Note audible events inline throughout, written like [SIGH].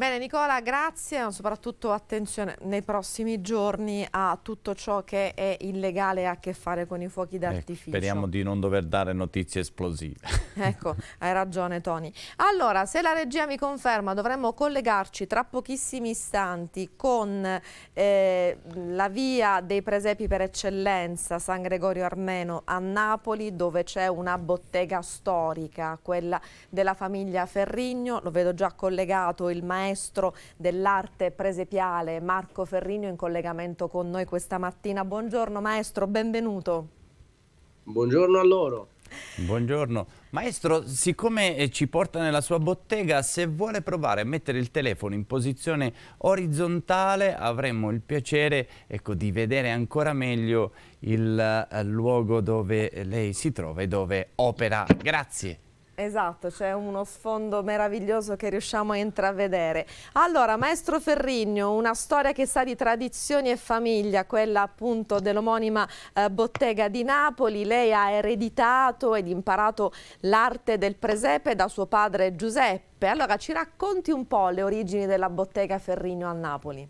Bene Nicola, grazie, soprattutto attenzione nei prossimi giorni a tutto ciò che è illegale e ha a che fare con i fuochi ecco, d'artificio. Ecco, speriamo di non dover dare notizie esplosive. [LAUGHS] ecco, hai ragione Tony. Allora, se la regia mi conferma, dovremmo collegarci tra pochissimi istanti con eh, la via dei presepi per eccellenza San Gregorio Armeno a Napoli, dove c'è una bottega storica, quella della famiglia Ferrigno, lo vedo già collegato il maestro maestro dell'arte presepiale Marco Ferrigno in collegamento con noi questa mattina. Buongiorno maestro, benvenuto. Buongiorno a loro. Buongiorno. Maestro, siccome eh, ci porta nella sua bottega, se vuole provare a mettere il telefono in posizione orizzontale, avremmo il piacere ecco, di vedere ancora meglio il uh, luogo dove lei si trova e dove opera. Grazie. Esatto, c'è uno sfondo meraviglioso che riusciamo a intravedere. Allora, Maestro Ferrigno, una storia che sa di tradizioni e famiglia, quella appunto dell'omonima eh, bottega di Napoli. Lei ha ereditato ed imparato l'arte del presepe da suo padre Giuseppe. Allora, ci racconti un po' le origini della bottega Ferrigno a Napoli?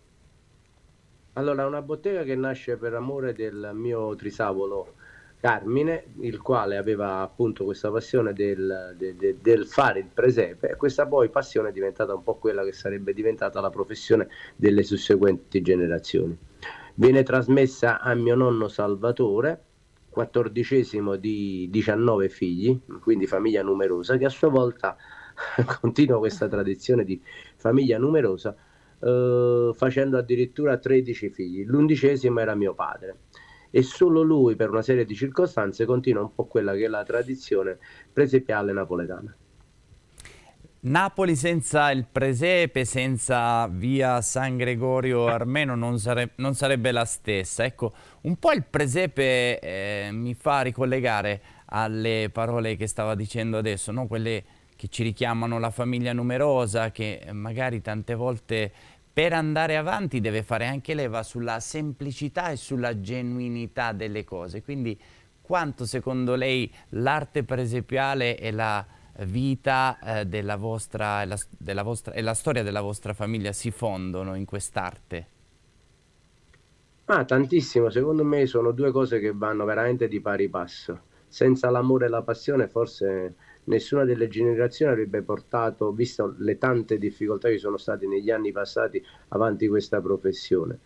Allora, una bottega che nasce per amore del mio trisavolo, Carmine, il quale aveva appunto questa passione del, de, de, del, fare il presepe e questa poi passione è diventata un po' quella che sarebbe diventata la professione delle susseguenti generazioni. Viene trasmessa a mio nonno Salvatore, quattordicesimo di 19 figli, quindi famiglia numerosa, che a sua volta [LAUGHS] continua questa tradizione di famiglia numerosa, eh, facendo addirittura 13 figli. L'undicesimo era mio padre e solo lui per una serie di circostanze continua un po' quella che è la tradizione presepiale napoletana. Napoli senza il presepe, senza via San Gregorio Armeno non, sare non sarebbe la stessa. Ecco, un po' il presepe eh, mi fa ricollegare alle parole che stava dicendo adesso, no? quelle che ci richiamano la famiglia numerosa, che magari tante volte per andare avanti deve fare anche leva sulla semplicità e sulla genuinità delle cose. Quindi quanto secondo lei l'arte presepiale e la vita eh, della, vostra, la, della vostra, e la storia della vostra famiglia si fondono in quest'arte? Ah, tantissimo, secondo me sono due cose che vanno veramente di pari passo. Senza l'amore e la passione forse nessuna delle generazioni avrebbe portato, visto le tante difficoltà che sono state negli anni passati, avanti questa professione.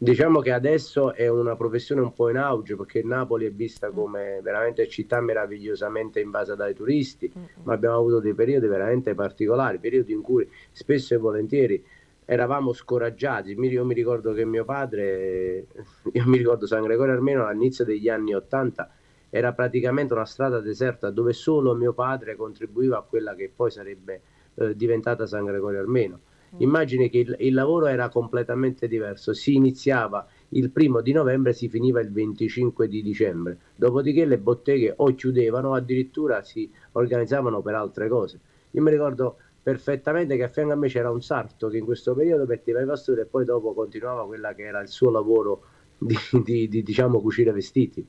Diciamo che adesso è una professione un po' in auge perché Napoli è vista mm. come veramente città meravigliosamente invasa dai turisti, mm, mm. ma abbiamo avuto dei periodi veramente particolari, periodi in cui spesso e volentieri eravamo scoraggiati. Io mi ricordo che mio padre, [LAUGHS] io mi ricordo San Gregorio Armeno all'inizio degli anni Ottanta, era praticamente una strada deserta dove solo mio padre contribuiva a quella che poi sarebbe eh, diventata San Gregorio Armeno. Mm. Immagini che il, il, lavoro era completamente diverso, si iniziava il primo di novembre, si finiva il 25 di dicembre, dopodiché le botteghe o chiudevano, o addirittura si organizzavano per altre cose. Io mi ricordo perfettamente che a fianco a me c'era un sarto che in questo periodo metteva i pastori e poi dopo continuava quella che era il suo lavoro di, di, di diciamo, cucire vestiti.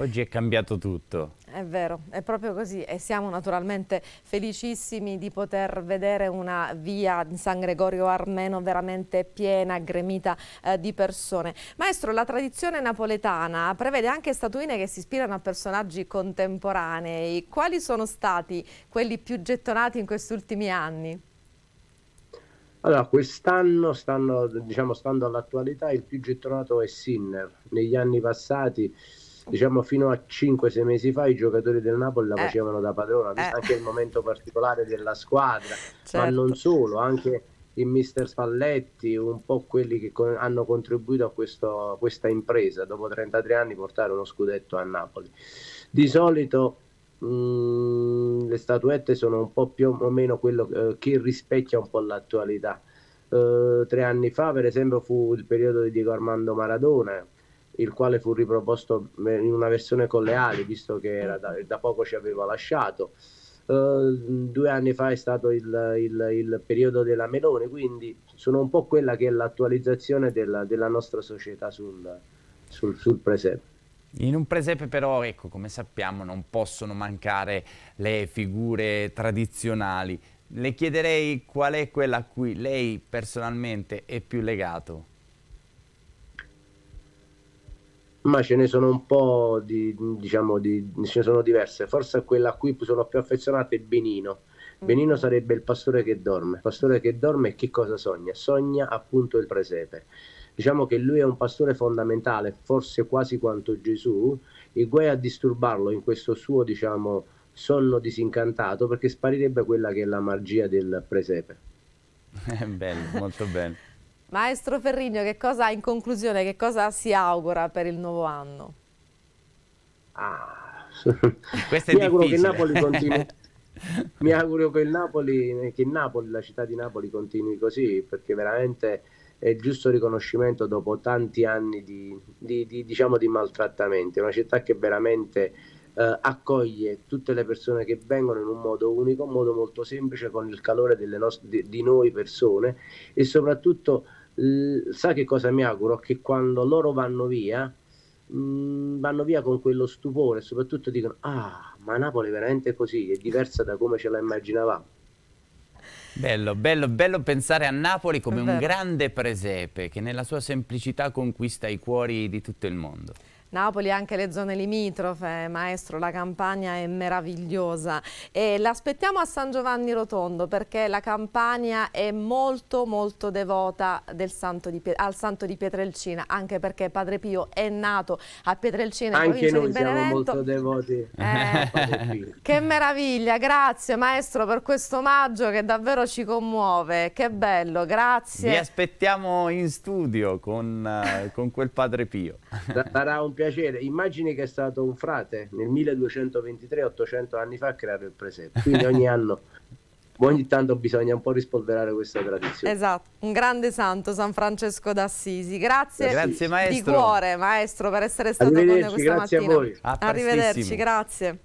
Oggi è cambiato tutto. È vero, è proprio così e siamo naturalmente felicissimi di poter vedere una via in San Gregorio Armeno veramente piena, gremita eh, di persone. Maestro, la tradizione napoletana prevede anche statuine che si ispirano a personaggi contemporanei. Quali sono stati quelli più gettonati in questi ultimi anni? Allora, quest'anno, diciamo, stando all'attualità, il più gettonato è Sinner. Negli anni passati diciamo fino a 5-6 mesi fa i giocatori del Napoli la eh. facevano da padrona, visto eh. anche il momento particolare della squadra, [LAUGHS] certo. ma non solo, anche il mister Spalletti, un po' quelli che con- hanno contribuito a questo, questa impresa, dopo 33 anni portare uno scudetto a Napoli. Di solito mh, mm, le statuette sono un po' più o meno quello eh, che rispecchia un po' l'attualità. Eh, tre anni fa, per esempio, fu il periodo di Diego Armando Maradona, il quale fu riproposto in una versione con le ali, visto che da, da, poco ci aveva lasciato. Uh, due anni fa è stato il, il, il, periodo della Melone, quindi sono un po' quella che è l'attualizzazione della, della nostra società sul, sul, sul presepe. In un presepe però, ecco, come sappiamo, non possono mancare le figure tradizionali. Le chiederei qual è quella a cui lei personalmente è più legato. ma ce ne sono un po' di, diciamo, di, ce ne sono diverse. Forse quella a cui sono più affezionato è Benino. Benino sarebbe il pastore che dorme. pastore che dorme che cosa sogna? Sogna appunto il presepe. Diciamo che lui è un pastore fondamentale, forse quasi quanto Gesù, e guai a disturbarlo in questo suo, diciamo, sonno disincantato perché sparirebbe quella che è la magia del presepe. [LAUGHS] È bello, molto bello. Maestro Ferrigno, che cosa in conclusione, che cosa si augura per il nuovo anno? Ah, [LAUGHS] Questo è mi auguro difficile. che Napoli continui. [LAUGHS] mi auguro che il Napoli, che Napoli, la città di Napoli continui così, perché veramente è il giusto riconoscimento dopo tanti anni di, di, di, diciamo, di maltrattamenti. una città che veramente eh, accoglie tutte le persone che vengono in un modo unico, un modo molto semplice, con il calore delle nostre, di, di noi persone e soprattutto l- sa che cosa mi auguro? Che quando loro vanno via, mh, mm, vanno via con quello stupore e soprattutto dicono, ah, ma Napoli è veramente così, è diversa da come ce la immaginavamo. Bello, bello, bello pensare a Napoli come un grande presepe che nella sua semplicità conquista i cuori di tutto il mondo. Napoli e anche le zone limitrofe, maestro, la campagna è meravigliosa e l'aspettiamo a San Giovanni Rotondo perché la campagna è molto molto devota Santo al Santo di Pietrelcina, anche perché Padre Pio è nato a Pietrelcina, anche noi siamo molto devoti. Eh, [LAUGHS] che meraviglia, grazie maestro per questo omaggio che davvero ci commuove, che bello, grazie. Vi aspettiamo in studio con, eh, con quel Padre Pio. Sarà un piacere. Immagini che è stato un frate nel 1223, 800 anni fa, a creare il presepe. Quindi ogni [LAUGHS] anno, ogni tanto bisogna un po' rispolverare questa tradizione. Esatto, un grande santo, San Francesco d'Assisi. Grazie, grazie di maestro. cuore, maestro, per essere stato con noi questa grazie mattina. A voi. Arrivederci, grazie.